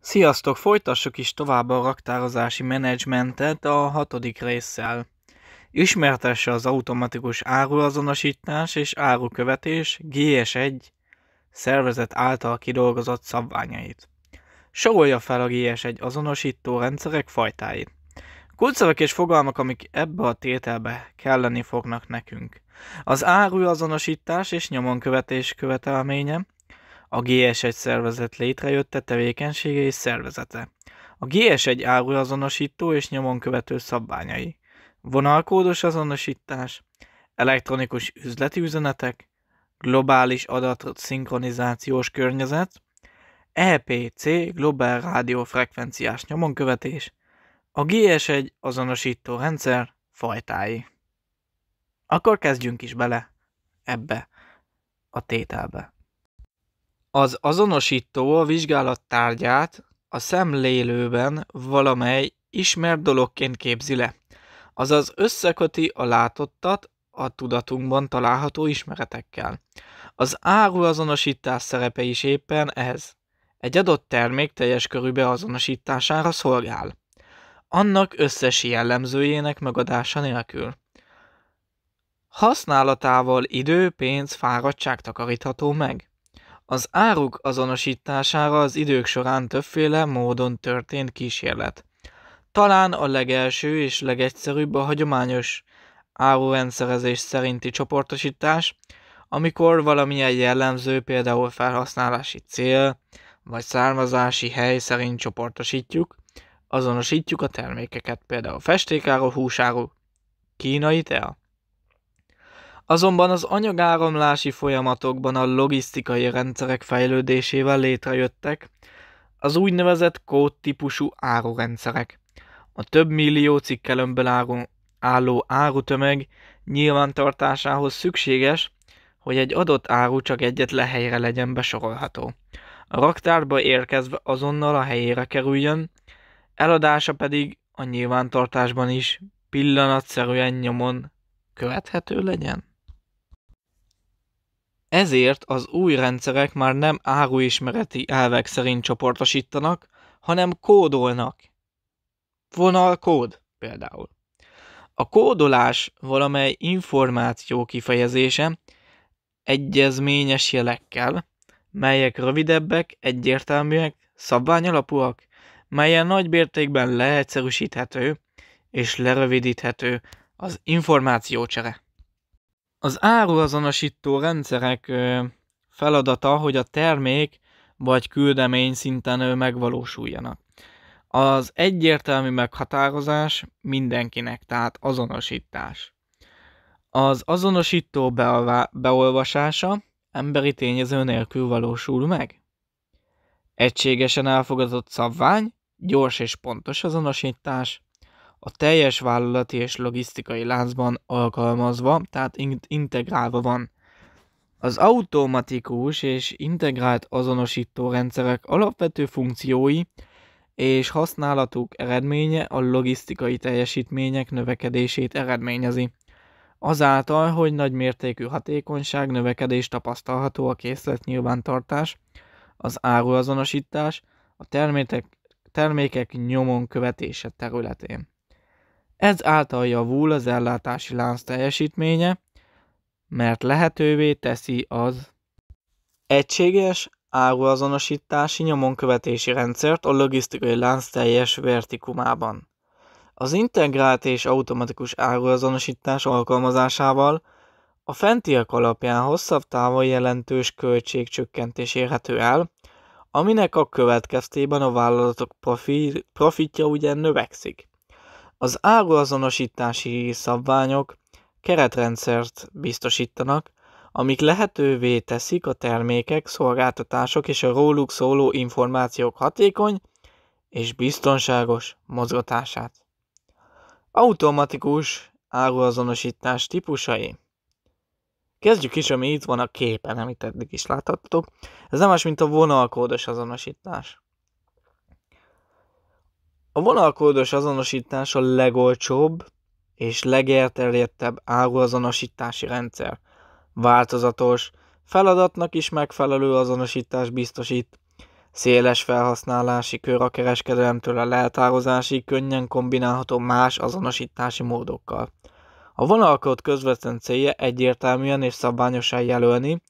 Sziasztok! Folytassuk is tovább a raktározási menedzsmentet a hatodik résszel. Ismertesse az automatikus áruazonosítás és árukövetés GS1 szervezet által kidolgozott szabványait. Sorolja fel a GS1 azonosító rendszerek fajtáit. Kulcsszavak és fogalmak, amik ebbe a tételbe kelleni fognak nekünk. Az áruazonosítás és nyomonkövetés követelménye, a GS1 szervezet létrejötte tevékenysége és szervezete. A GS1 áruazonosító és nyomon követő szabványai. Vonalkódos azonosítás, elektronikus üzleti üzenetek, globális adat szinkronizációs környezet, EPC globál rádiófrekvenciás nyomonkövetés, a GS1 azonosító rendszer fajtái. Akkor kezdjünk is bele ebbe a tételbe az azonosító a vizsgálat tárgyát a szemlélőben valamely ismert dologként képzi le, azaz összeköti a látottat a tudatunkban található ismeretekkel. Az azonosítás szerepe is éppen ez. Egy adott termék teljes körű beazonosítására szolgál. Annak összes jellemzőjének megadása nélkül. Használatával idő, pénz, fáradtság takarítható meg. Az áruk azonosítására az idők során többféle módon történt kísérlet. Talán a legelső és legegyszerűbb a hagyományos árurendszerezés szerinti csoportosítás, amikor valamilyen jellemző, például felhasználási cél vagy származási hely szerint csoportosítjuk, azonosítjuk a termékeket, például festékáról húsáról, kínai tea. Azonban az anyagáramlási folyamatokban a logisztikai rendszerek fejlődésével létrejöttek az úgynevezett kódtípusú árurendszerek. A több millió cikkel áru, álló árutömeg nyilvántartásához szükséges, hogy egy adott áru csak egyetlen helyre legyen besorolható. A raktárba érkezve azonnal a helyére kerüljön, eladása pedig a nyilvántartásban is pillanatszerűen nyomon követhető legyen. Ezért az új rendszerek már nem áruismereti elvek szerint csoportosítanak, hanem kódolnak. Vonal kód, például. A kódolás valamely információ kifejezése egyezményes jelekkel, melyek rövidebbek, egyértelműek, szabványalapúak, melyen nagybértékben leegyszerűsíthető és lerövidíthető az információcsere. Az áruazonosító rendszerek feladata, hogy a termék vagy küldemény szinten megvalósuljanak. Az egyértelmű meghatározás mindenkinek, tehát azonosítás. Az azonosító beolvasása emberi tényező nélkül valósul meg. Egységesen elfogadott szabvány, gyors és pontos azonosítás, a teljes vállalati és logisztikai láncban alkalmazva, tehát integrálva van. Az automatikus és integrált azonosító rendszerek alapvető funkciói és használatuk eredménye a logisztikai teljesítmények növekedését eredményezi. Azáltal, hogy nagymértékű hatékonyság növekedés tapasztalható a készletnyilvántartás, az áruazonosítás, a termékek, termékek nyomon követése területén. Ez által javul az ellátási lánc teljesítménye, mert lehetővé teszi az egységes áruazonosítási nyomonkövetési rendszert a logisztikai lánc teljes vertikumában. Az integrált és automatikus áruazonosítás alkalmazásával a fentiek alapján hosszabb távon jelentős költségcsökkentés érhető el, aminek a következtében a vállalatok profitja ugyan növekszik. Az áruazonosítási szabványok keretrendszert biztosítanak, amik lehetővé teszik a termékek, szolgáltatások és a róluk szóló információk hatékony és biztonságos mozgatását. Automatikus áruazonosítás típusai Kezdjük is, ami itt van a képen, amit eddig is láthattok. Ez nem más, mint a vonalkódos azonosítás. A vonalkódos azonosítás a legolcsóbb és legelterjedtebb áruazonosítási rendszer. Változatos, feladatnak is megfelelő azonosítás biztosít. Széles felhasználási kör a kereskedelemtől a leltározásig könnyen kombinálható más azonosítási módokkal. A vonalkód közvetlen célja egyértelműen és szabványosan jelölni,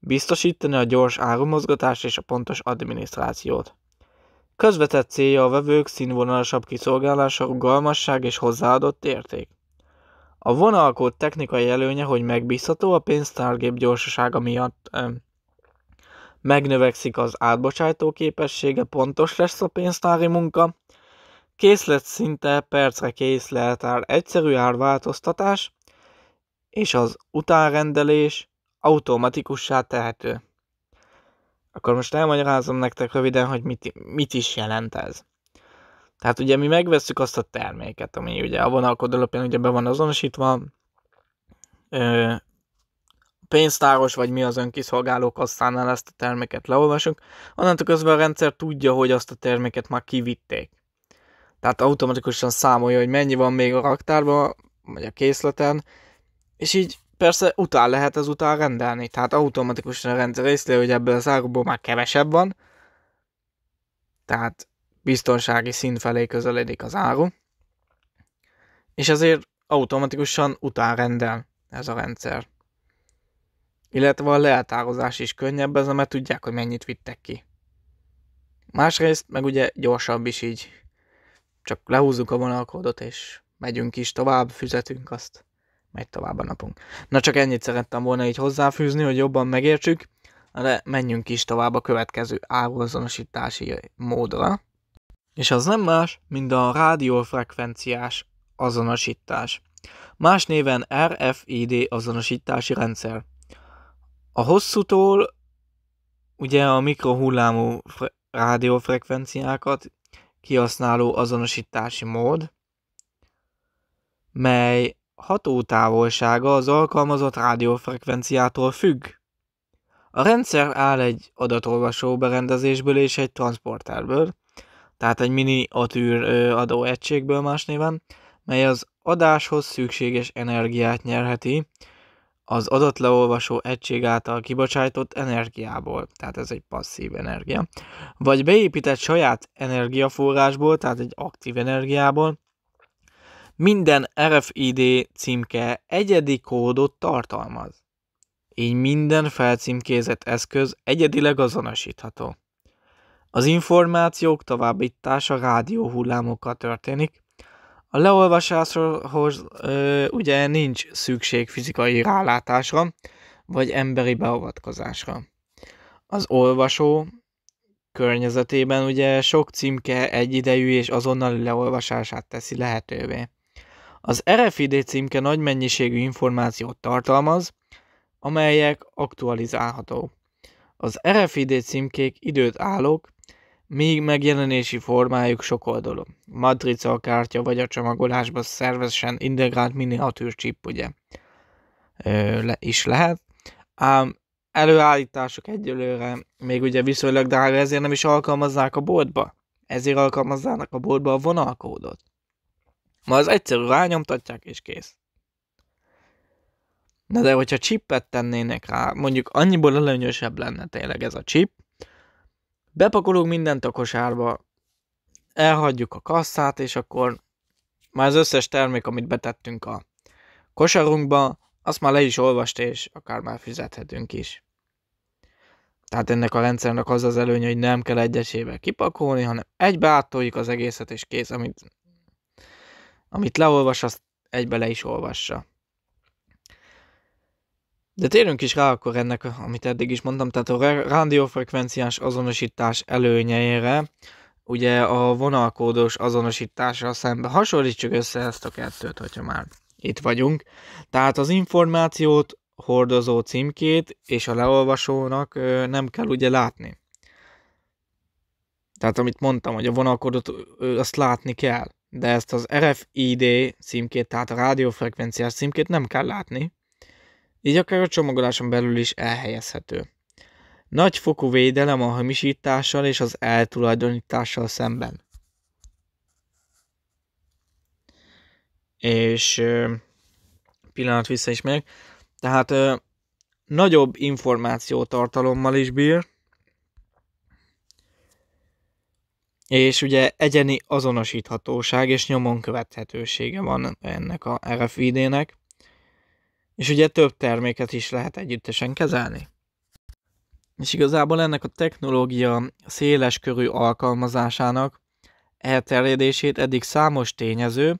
biztosítani a gyors árumozgatást és a pontos adminisztrációt. Közvetett célja a vevők színvonalasabb kiszolgálása, rugalmasság és hozzáadott érték. A vonalkód technikai előnye, hogy megbízható a pénztárgép gyorsasága miatt. Ö, megnövekszik az átbocsájtó képessége, pontos lesz a pénztári munka, készlet szinte percre kész lehet áll egyszerű árváltoztatás, és az utánrendelés automatikussá tehető. Akkor most elmagyarázom nektek röviden, hogy mit, mit is jelent ez. Tehát ugye mi megveszük azt a terméket, ami ugye a vonalkod alapján ugye be van azonosítva, ö, pénztáros vagy mi az önkiszolgáló kasszánál ezt a terméket leolvasunk, onnantól közben a rendszer tudja, hogy azt a terméket már kivitték. Tehát automatikusan számolja, hogy mennyi van még a raktárban, vagy a készleten, és így Persze után lehet ezután rendelni, tehát automatikusan a rendszer észleli, hogy ebből az áruból már kevesebb van, tehát biztonsági szint felé közeledik az áru, és ezért automatikusan után rendel ez a rendszer. Illetve a leeltározás is könnyebb ez, mert tudják, hogy mennyit vittek ki. Másrészt meg ugye gyorsabb is így. Csak lehúzzuk a vonalkódot, és megyünk is tovább, füzetünk azt megy tovább a napunk. Na csak ennyit szerettem volna így hozzáfűzni, hogy jobban megértsük, de menjünk is tovább a következő árazonosítási módra. És az nem más, mint a rádiófrekvenciás azonosítás. Más néven RFID azonosítási rendszer. A hosszútól ugye a mikrohullámú fre- rádiófrekvenciákat kihasználó azonosítási mód, mely hatótávolsága az alkalmazott rádiófrekvenciától függ. A rendszer áll egy adatolvasó berendezésből és egy transporterből, tehát egy mini atűr adóegységből más néven, mely az adáshoz szükséges energiát nyerheti az adatleolvasó egység által kibocsájtott energiából, tehát ez egy passzív energia, vagy beépített saját energiaforrásból, tehát egy aktív energiából, minden RFID címke egyedi kódot tartalmaz. Így minden felcímkézett eszköz egyedileg azonosítható. Az információk továbbítása rádióhullámokkal történik. A leolvasáshoz ö, ugye nincs szükség fizikai rálátásra, vagy emberi beavatkozásra. Az olvasó környezetében ugye sok címke egyidejű és azonnali leolvasását teszi lehetővé. Az RFID címke nagy mennyiségű információt tartalmaz, amelyek aktualizálható. Az RFID címkék időt állók, míg megjelenési formájuk sokoldalú. Matrica a kártya vagy a csomagolásba szervesen integrált miniatűr chip, ugye? Ö, le, is lehet. Ám előállítások egyelőre még ugye viszonylag drága, ezért nem is alkalmazzák a boltba. Ezért alkalmazzának a boltba a vonalkódot. Ma az egyszerű rányomtatják és kész. Na de hogyha chipet tennének rá, mondjuk annyiból előnyösebb lenne tényleg ez a chip, bepakolunk mindent a kosárba, elhagyjuk a kasszát, és akkor már az összes termék, amit betettünk a kosarunkba, azt már le is olvast, és akár már fizethetünk is. Tehát ennek a rendszernek az az előnye, hogy nem kell egyesével kipakolni, hanem egybe átoljuk az egészet, és kész, amit amit leolvas, azt egybe le is olvassa. De térünk is rá akkor ennek, amit eddig is mondtam, tehát a rádiófrekvenciás azonosítás előnyeire, ugye a vonalkódos azonosításra szemben hasonlítsuk össze ezt a kettőt, hogyha már itt vagyunk. Tehát az információt hordozó címkét és a leolvasónak nem kell ugye látni. Tehát amit mondtam, hogy a vonalkódot azt látni kell de ezt az RFID címkét, tehát a rádiófrekvenciás címkét nem kell látni, így akár a csomagoláson belül is elhelyezhető. Nagy fokú védelem a hamisítással és az eltulajdonítással szemben. És pillanat vissza is megyek. Tehát nagyobb információtartalommal is bír, és ugye egyeni azonosíthatóság és nyomon követhetősége van ennek a RFID-nek, és ugye több terméket is lehet együttesen kezelni. És igazából ennek a technológia széles körű alkalmazásának elterjedését eddig számos tényező,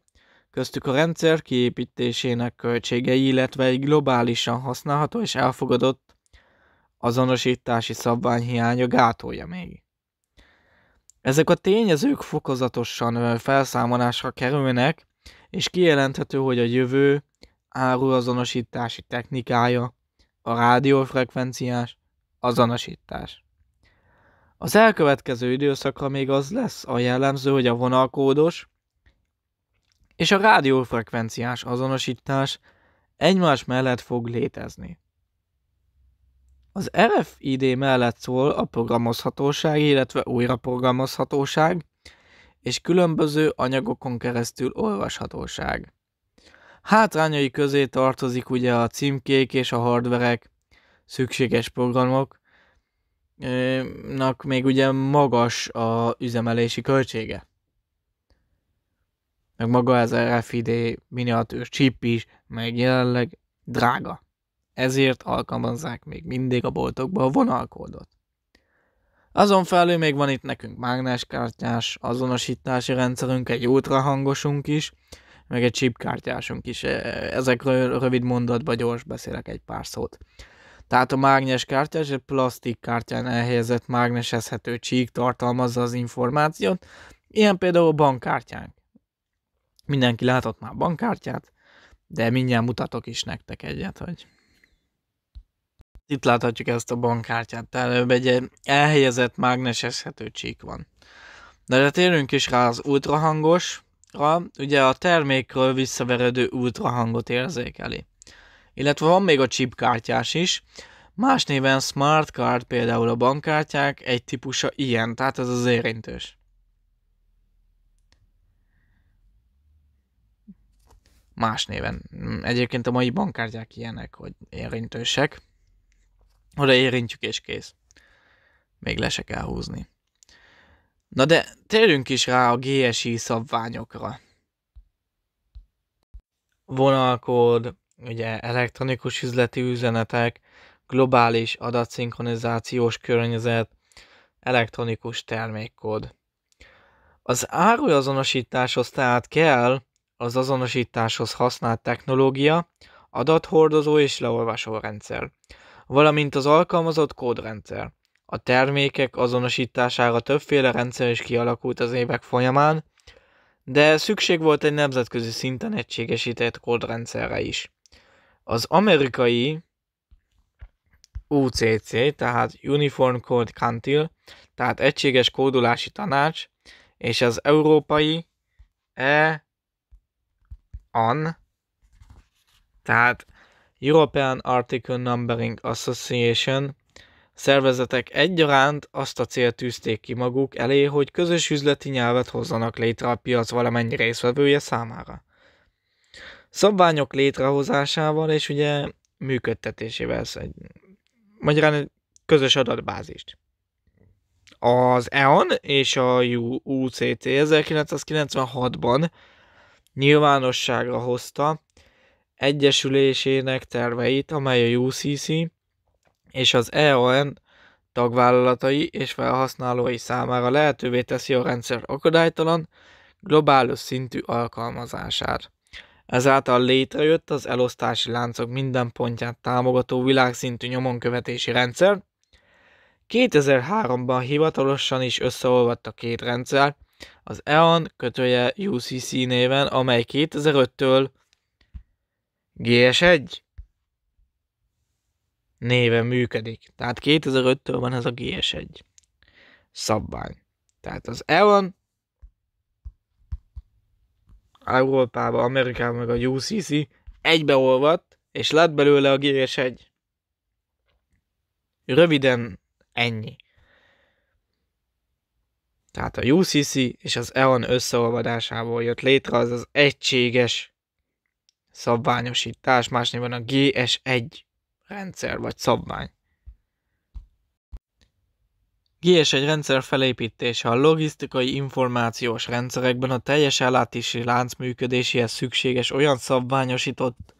köztük a rendszer kiépítésének költségei, illetve egy globálisan használható és elfogadott azonosítási szabvány hiánya gátolja még. Ezek a tényezők fokozatosan felszámolásra kerülnek, és kijelenthető, hogy a jövő áruazonosítási technikája a rádiófrekvenciás azonosítás. Az elkövetkező időszakra még az lesz a jellemző, hogy a vonalkódos és a rádiófrekvenciás azonosítás egymás mellett fog létezni. Az RFID mellett szól a programozhatóság, illetve újraprogramozhatóság, és különböző anyagokon keresztül olvashatóság. Hátrányai közé tartozik ugye a címkék és a hardverek, szükséges programoknak még ugye magas a üzemelési költsége. Meg maga ez a RFID miniatűr chip is, meg jelenleg drága ezért alkalmazzák még mindig a boltokba a vonalkódot. Azon felül még van itt nekünk mágnáskártyás azonosítási rendszerünk, egy ultrahangosunk is, meg egy chipkártyásunk is. E, ezekről rövid mondatban gyors beszélek egy pár szót. Tehát a mágnes kártya és a plastik kártyán elhelyezett mágnesezhető csík tartalmazza az információt, ilyen például a bankkártyánk. Mindenki látott már bankkártyát, de mindjárt mutatok is nektek egyet, hogy itt láthatjuk ezt a bankkártyát, tehát előbb egy elhelyezett mágnesezhető csík van. De, de térünk is rá az ultrahangosra, ugye a termékről visszaveredő ultrahangot érzékeli. Illetve van még a chipkártyás is, más néven smart card például a bankkártyák egy típusa ilyen, tehát ez az érintős. Más néven. Egyébként a mai bankkártyák ilyenek, hogy érintősek. Oda érintjük és kész. Még le se kell húzni. Na de térjünk is rá a GSI szabványokra. Vonalkód, ugye elektronikus üzleti üzenetek, globális adatszinkronizációs környezet, elektronikus termékkód. Az áruazonosításhoz tehát kell az azonosításhoz használt technológia, adathordozó és leolvasó rendszer valamint az alkalmazott kódrendszer. A termékek azonosítására többféle rendszer is kialakult az évek folyamán, de szükség volt egy nemzetközi szinten egységesített kódrendszerre is. Az amerikai UCC, tehát Uniform Code Council, tehát Egységes Kódolási Tanács, és az európai E-AN, tehát European Article Numbering Association szervezetek egyaránt azt a célt tűzték ki maguk elé, hogy közös üzleti nyelvet hozzanak létre a piac valamennyi részvevője számára. Szabványok létrehozásával és ugye működtetésével, magyarán egy közös adatbázist. Az EON és a UCT 1996-ban nyilvánosságra hozta egyesülésének terveit, amely a UCC és az EON tagvállalatai és felhasználói számára lehetővé teszi a rendszer akadálytalan, globális szintű alkalmazását. Ezáltal létrejött az elosztási láncok minden pontját támogató világszintű nyomonkövetési rendszer. 2003-ban hivatalosan is összeolvadt a két rendszer, az EON kötője UCC néven, amely 2005-től GS1 néven működik. Tehát 2005-től van ez a GS1 szabvány. Tehát az EON Európában, Amerikában meg a UCC egybeolvadt, és lett belőle a GS1. Röviden ennyi. Tehát a UCC és az EON összeolvadásából jött létre az az egységes szabványosítás, más néven a GS1 rendszer vagy szabvány. GS1 rendszer felépítése a logisztikai információs rendszerekben a teljes ellátási lánc működéséhez szükséges olyan szabványosított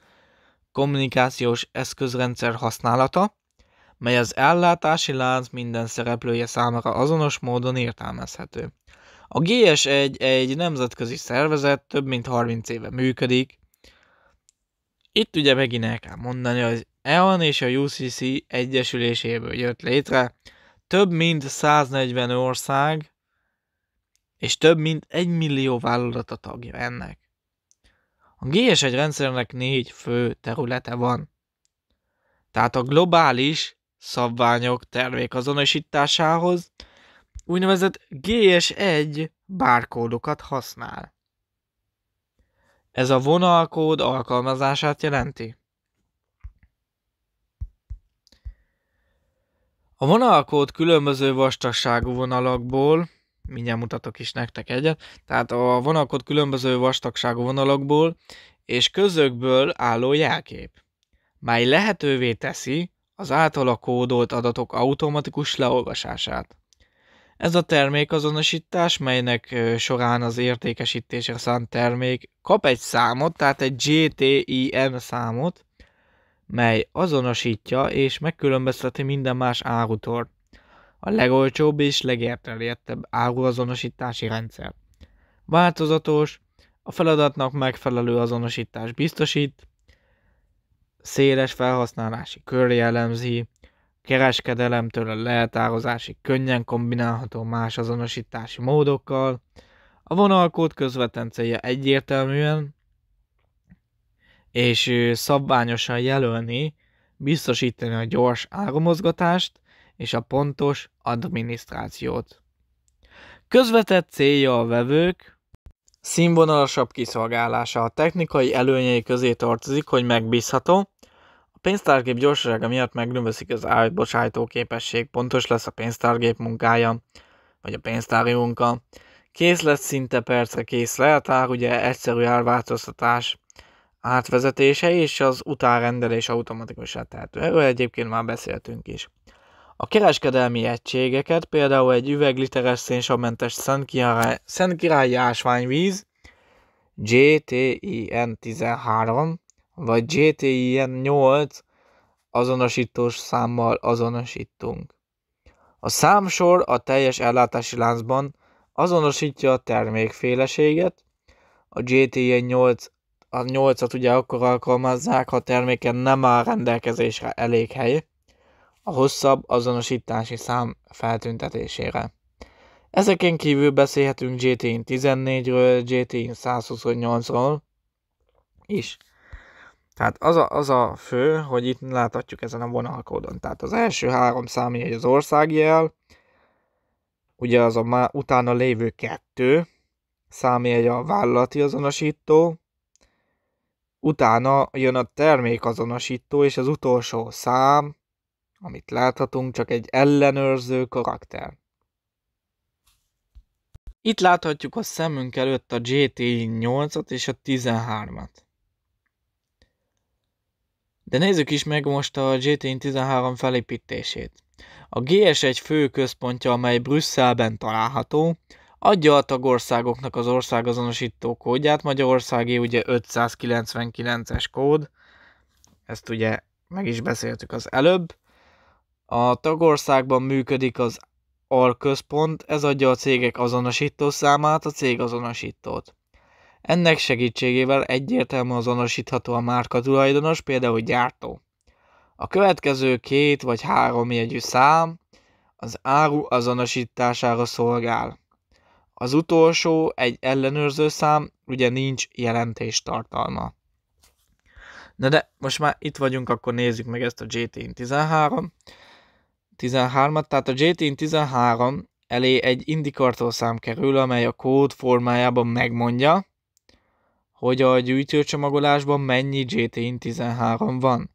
kommunikációs eszközrendszer használata, mely az ellátási lánc minden szereplője számára azonos módon értelmezhető. A GS1 egy nemzetközi szervezet, több mint 30 éve működik, itt ugye megint el kell mondani, hogy az EON és a UCC egyesüléséből jött létre több mint 140 ország, és több mint 1 millió vállalat a tagja ennek. A GS1 rendszernek négy fő területe van. Tehát a globális szabványok tervék azonosításához úgynevezett GS1 bárkódokat használ. Ez a vonalkód alkalmazását jelenti. A vonalkód különböző vastagságú vonalakból, mindjárt mutatok is nektek egyet, tehát a vonalkód különböző vastagságú vonalakból és közökből álló jelkép, mely lehetővé teszi az általa kódolt adatok automatikus leolvasását. Ez a termékazonosítás, melynek során az értékesítésre szánt termék kap egy számot, tehát egy GTIM számot, mely azonosítja és megkülönbözteti minden más árutól. A legolcsóbb és legelterjedtebb áruazonosítási rendszer. Változatos, a feladatnak megfelelő azonosítás biztosít, széles felhasználási kör jellemzi, kereskedelemtől a leltározásig könnyen kombinálható más azonosítási módokkal, a vonalkód közvetlen célja egyértelműen és szabványosan jelölni, biztosítani a gyors áramozgatást és a pontos adminisztrációt. Közvetett célja a vevők, színvonalasabb kiszolgálása a technikai előnyei közé tartozik, hogy megbízható, pénztárgép gyorsasága miatt megnöveszik az átbocsájtó képesség, pontos lesz a pénztárgép munkája, vagy a pénztári munka. Kész lesz szinte percre kész leltár, ugye egyszerű elváltoztatás átvezetése és az utárendelés automatikusan tehető. Erről egyébként már beszéltünk is. A kereskedelmi egységeket, például egy üvegliteres szénsabmentes Szentkirályi Ásványvíz, GTIN 13, vagy GTIN 8 azonosítós számmal azonosítunk. A számsor a teljes ellátási láncban azonosítja a termékféleséget, a GTIN 8 a 8-at ugye akkor alkalmazzák, ha terméken nem áll rendelkezésre elég hely, a hosszabb azonosítási szám feltüntetésére. Ezeken kívül beszélhetünk GTIN 14-ről, GTIN 128-ról is. Tehát az a, az a fő, hogy itt láthatjuk ezen a vonalkódon. Tehát az első három számjegy az országjel, ugye az a má, utána lévő kettő, számjegy a vállalati azonosító, utána jön a termékazonosító, és az utolsó szám, amit láthatunk, csak egy ellenőrző karakter. Itt láthatjuk a szemünk előtt a GT8-at és a 13-at. De nézzük is meg most a GTN 13 felépítését. A GS1 fő központja, amely Brüsszelben található, adja a tagországoknak az országazonosító kódját, Magyarországi ugye 599-es kód, ezt ugye meg is beszéltük az előbb. A tagországban működik az alközpont, ez adja a cégek azonosító számát, a cég azonosítót. Ennek segítségével egyértelmű azonosítható a márka tulajdonos, például gyártó. A következő két vagy három jegyű szám az áru azonosítására szolgál. Az utolsó egy ellenőrző szám, ugye nincs jelentés tartalma. Na de most már itt vagyunk, akkor nézzük meg ezt a JTN 13. 13-at, tehát a JTN 13 elé egy indikartószám kerül, amely a kód formájában megmondja, hogy a gyűjtőcsomagolásban mennyi GT 13 van.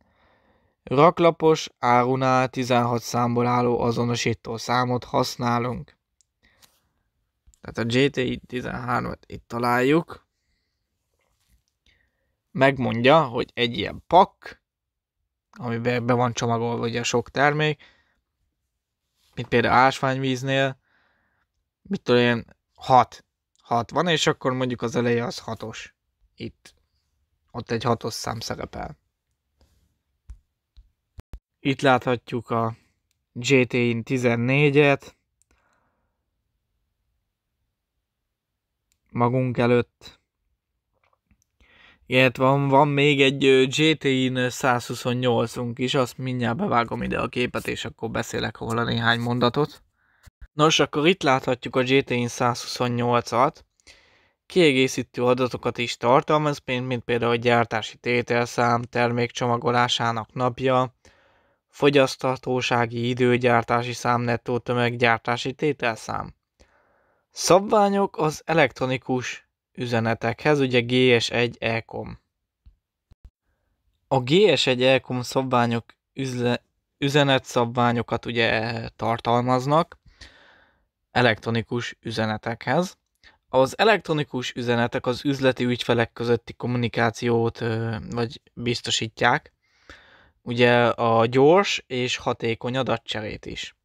Raklapos árunál 16 számból álló azonosító számot használunk. Tehát a GT 13-at itt találjuk. Megmondja, hogy egy ilyen pak, amiben be van csomagolva ugye sok termék, mint például ásványvíznél, mit tudom én, 6. 6 van, és akkor mondjuk az eleje az 6-os itt. Ott egy hatos szám szerepel. Itt láthatjuk a gt 14-et. Magunk előtt. Ilyet van, van még egy gt 128-unk is, azt mindjárt bevágom ide a képet, és akkor beszélek róla néhány mondatot. Nos, akkor itt láthatjuk a gt 128-at kiegészítő adatokat is tartalmaz, mint például a gyártási tételszám, termékcsomagolásának napja, fogyaszthatósági időgyártási szám, nettó tömeggyártási tételszám. Szabványok az elektronikus üzenetekhez, ugye GS1 ECOM. E a GS1 ECOM e szabványok üzle, üzenetszabványokat ugye tartalmaznak elektronikus üzenetekhez. Az elektronikus üzenetek az üzleti ügyfelek közötti kommunikációt vagy biztosítják, ugye a gyors és hatékony adatcserét is.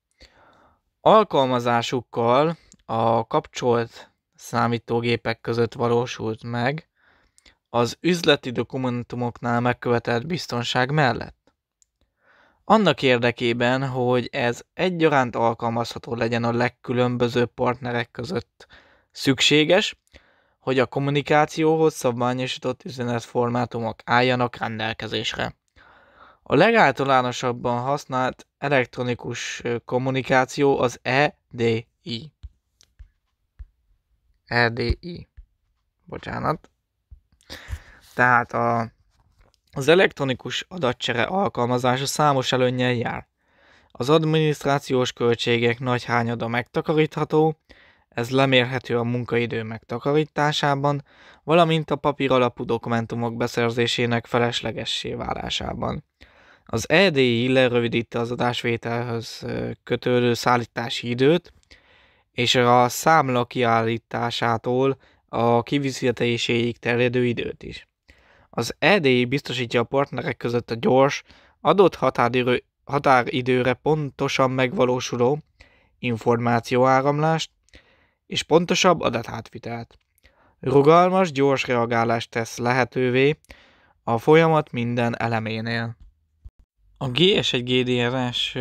Alkalmazásukkal a kapcsolt számítógépek között valósult meg az üzleti dokumentumoknál megkövetelt biztonság mellett. Annak érdekében, hogy ez egyaránt alkalmazható legyen a legkülönbözőbb partnerek között, Szükséges, hogy a kommunikációhoz szabványosított üzenetformátumok álljanak rendelkezésre. A legáltalánosabban használt elektronikus kommunikáció az EDI. EDI. Bocsánat. Tehát a, az elektronikus adatcsere alkalmazása számos előnnyel jár. Az adminisztrációs költségek nagy hányada megtakarítható, ez lemérhető a munkaidő megtakarításában, valamint a papír alapú dokumentumok beszerzésének feleslegessé válásában. Az EDI lerövidíti az adásvételhez kötődő szállítási időt, és a számla kiállításától a kivizetéséig terjedő időt is. Az EDI biztosítja a partnerek között a gyors, adott határidő, határidőre pontosan megvalósuló információáramlást, és pontosabb adatátvitelt. Rugalmas, gyors reagálást tesz lehetővé a folyamat minden eleménél. A GS1 GDRS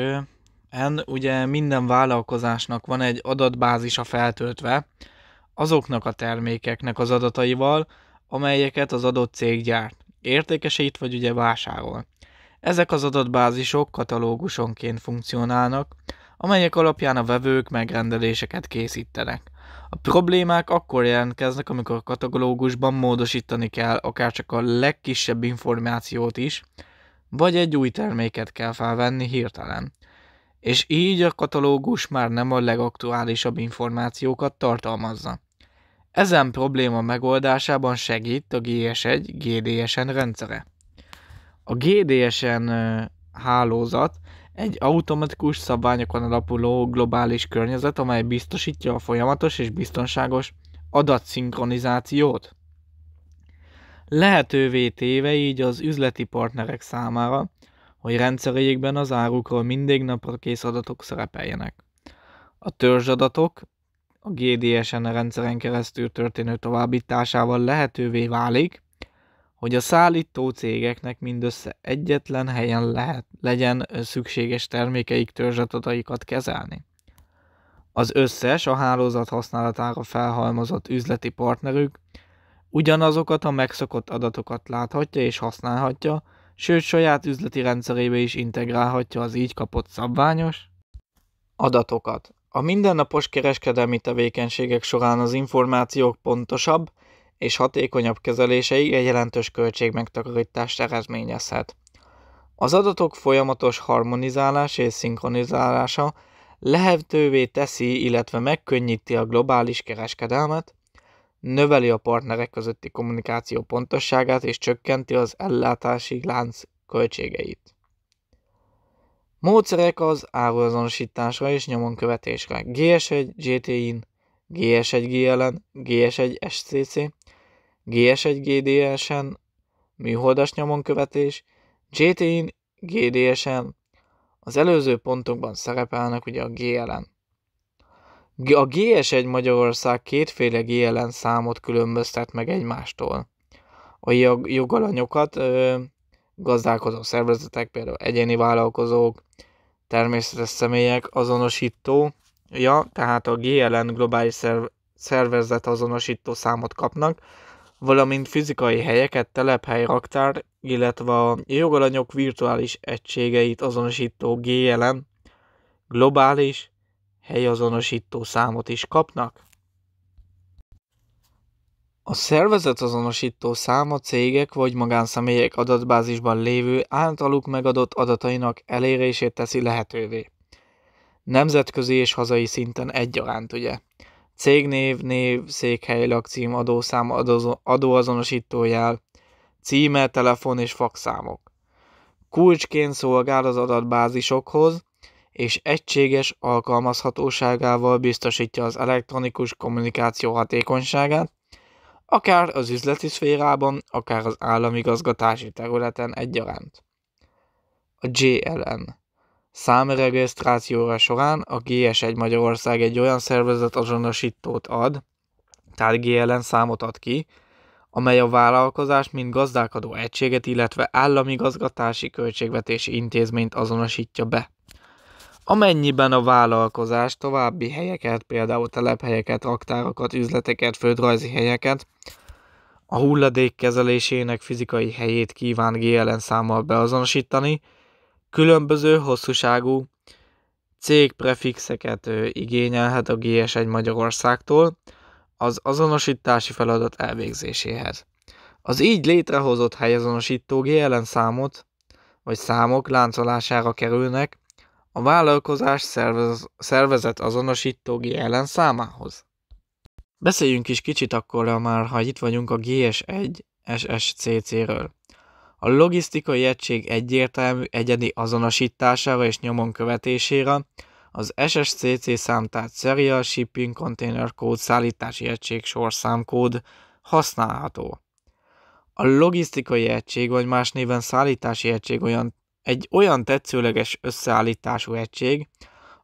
en ugye minden vállalkozásnak van egy adatbázisa feltöltve azoknak a termékeknek az adataival, amelyeket az adott cég gyárt, értékesít vagy ugye vásárol. Ezek az adatbázisok katalógusonként funkcionálnak, amelyek alapján a vevők megrendeléseket készítenek. A problémák akkor jelentkeznek, amikor a katalógusban módosítani kell akár csak a legkisebb információt is, vagy egy új terméket kell felvenni hirtelen. És így a katalógus már nem a legaktuálisabb információkat tartalmazza. Ezen probléma megoldásában segít a GS1 GDSN rendszere. A GDSN hálózat egy automatikus szabványokon alapuló globális környezet, amely biztosítja a folyamatos és biztonságos adatszinkronizációt. Lehetővé téve így az üzleti partnerek számára, hogy rendszeréjékben az árukról mindig napra kész adatok szerepeljenek. A törzsadatok a GDSN rendszeren keresztül történő továbbításával lehetővé válik, hogy a szállító cégeknek mindössze egyetlen helyen lehet, legyen szükséges termékeik törzsadataikat kezelni. Az összes a hálózat használatára felhalmozott üzleti partnerük ugyanazokat a megszokott adatokat láthatja és használhatja, sőt saját üzleti rendszerébe is integrálhatja az így kapott szabványos adatokat. A mindennapos kereskedelmi tevékenységek során az információk pontosabb és hatékonyabb kezeléseig egy jelentős költségmegtakarítást eredményezhet. Az adatok folyamatos harmonizálása és szinkronizálása lehetővé teszi, illetve megkönnyíti a globális kereskedelmet, növeli a partnerek közötti kommunikáció pontosságát és csökkenti az ellátási lánc költségeit. Módszerek az áruazonosításra és nyomon követésre. GS1 GTI-n, GS1 GLN, GS1 SCC, GS1 GDS-en, műholdas nyomonkövetés, GT-n, GDS-en, az előző pontokban szerepelnek ugye a GLN. A GS1 Magyarország kétféle GLN számot különböztet meg egymástól. A jogalanyokat gazdálkodó szervezetek, például egyéni vállalkozók, természetes személyek azonosító, ja, tehát a GLN globális szervezet azonosító számot kapnak, valamint fizikai helyeket, telephely, raktár, illetve a jogalanyok virtuális egységeit azonosító GLN globális helyazonosító számot is kapnak. A szervezet azonosító száma cégek vagy magánszemélyek adatbázisban lévő általuk megadott adatainak elérését teszi lehetővé. Nemzetközi és hazai szinten egyaránt, ugye? cégnév, név, székhely, lakcím, adószám, adózo, adóazonosítójel, címe, telefon és fakszámok. Kulcsként szolgál az adatbázisokhoz, és egységes alkalmazhatóságával biztosítja az elektronikus kommunikáció hatékonyságát, akár az üzleti szférában, akár az államigazgatási területen egyaránt. A JLN számregisztrációra során a GS1 Magyarország egy olyan szervezet azonosítót ad, tehát GLN számot ad ki, amely a vállalkozást, mint gazdálkodó egységet, illetve állami gazgatási költségvetési intézményt azonosítja be. Amennyiben a vállalkozás további helyeket, például telephelyeket, raktárakat, üzleteket, földrajzi helyeket, a hulladék kezelésének fizikai helyét kíván GLN számmal beazonosítani, Különböző hosszúságú cégprefixeket igényelhet a GS1 Magyarországtól az azonosítási feladat elvégzéséhez. Az így létrehozott helyazonosító GLN számot vagy számok láncolására kerülnek a vállalkozás szervez, szervezet azonosító GLN számához. Beszéljünk is kicsit akkor már, ha itt vagyunk a GS1 SSCC-ről. A logisztikai egység egyértelmű egyedi azonosítására és nyomon követésére, az SSCC számtárt Serial Shipping Container Code szállítási egység sorszámkód használható. A logisztikai egység, vagy más néven szállítási egység olyan, egy olyan tetszőleges összeállítású egység,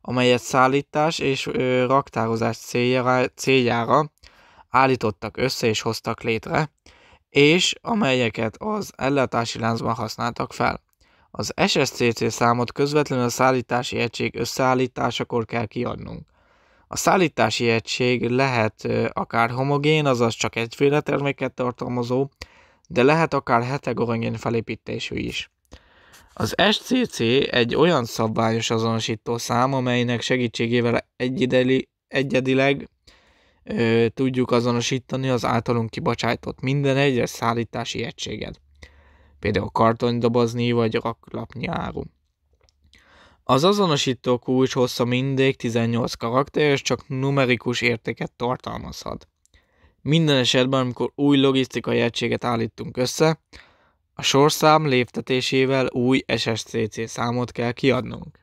amelyet szállítás és ö, raktározás céljára, céljára állítottak össze és hoztak létre, és amelyeket az ellátási láncban használtak fel. Az SSCC számot közvetlenül a szállítási egység összeállításakor kell kiadnunk. A szállítási egység lehet akár homogén, azaz csak egyféle terméket tartalmazó, de lehet akár hetegorongén felépítésű is. Az SCC egy olyan szabványos azonosító szám, amelynek segítségével egyedileg ö, tudjuk azonosítani az általunk kibocsájtott minden egyes szállítási egységet, például kartondobozni vagy raklapnyi áru. Az azonosító kulcs hossza mindig 18 karakter, és csak numerikus értéket tartalmazhat. Minden esetben, amikor új logisztikai egységet állítunk össze, a sorszám léptetésével új SSCC számot kell kiadnunk.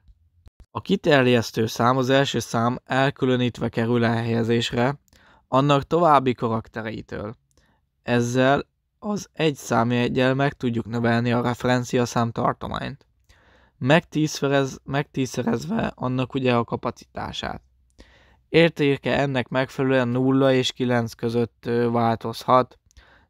A kiterjesztő szám az első szám elkülönítve kerül elhelyezésre, annak további karaktereitől. Ezzel az egy számjegyel meg tudjuk növelni a referencia szám tartományt, megtízszerez, megtízszerezve annak ugye a kapacitását. Értéke ennek megfelelően 0 és 9 között változhat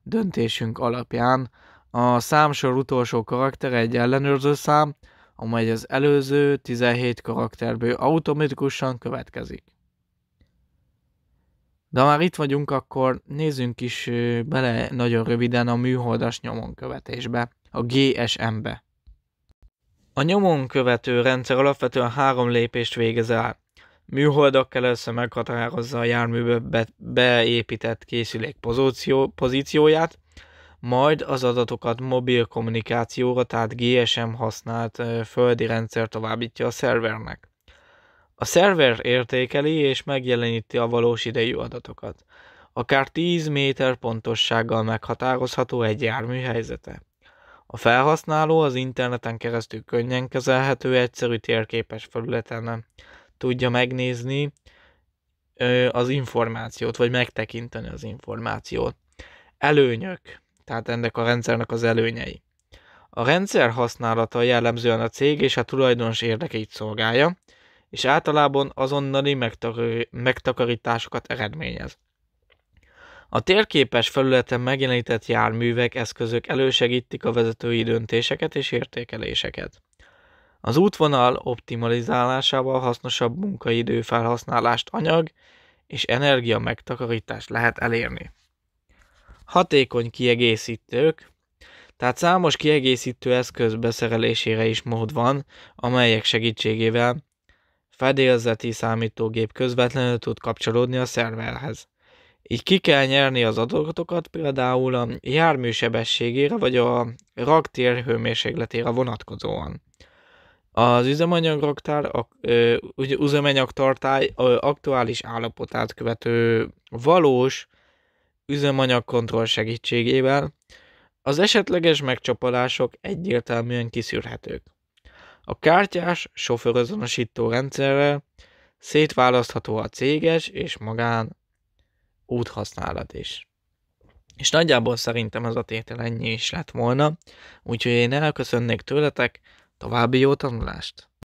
döntésünk alapján. A számsor utolsó karakter egy ellenőrző szám, amely az előző 17 karakterből automatikusan következik. De ha már itt vagyunk, akkor nézzünk is bele nagyon röviden a műholdas nyomonkövetésbe, a GSM-be. A nyomonkövető rendszer alapvetően három lépést végez el. Műholdak először meghatározza a járműbe be- beépített készülék pozíció- pozícióját, majd az adatokat mobil kommunikációra, tehát GSM használt földi rendszer továbbítja a szervernek. A szerver értékeli és megjeleníti a valós idejű adatokat. Akár 10 méter pontossággal meghatározható egy jármű helyzete. A felhasználó az interneten keresztül könnyen kezelhető, egyszerű térképes felületen tudja megnézni az információt, vagy megtekinteni az információt. Előnyök, tehát ennek a rendszernek az előnyei. A rendszer használata jellemzően a cég és a tulajdonos érdekeit szolgálja, és általában azonnali megtakarításokat eredményez. A térképes felületen megjelenített járművek, eszközök elősegítik a vezetői döntéseket és értékeléseket. Az útvonal optimalizálásával hasznosabb munkaidő felhasználást anyag és energia megtakarítást lehet elérni. Hatékony kiegészítők, tehát számos kiegészítő eszköz beszerelésére is mód van, amelyek segítségével fedélzeti számítógép közvetlenül tud kapcsolódni a szerverhez. Így ki kell nyerni az adatokat például a jármű sebességére vagy a raktér hőmérsékletére vonatkozóan. Az üzemanyagraktár, üzemanyagtartály aktuális állapotát követő valós üzemanyagkontroll segítségével az esetleges megcsapolások egyértelműen kiszűrhetők. A kártyás sofőrözonosító rendszerrel szétválasztható a céges és magán úthasználat is. És nagyjából szerintem ez a tétel ennyi is lett volna, úgyhogy én elköszönnék tőletek, további jó tanulást!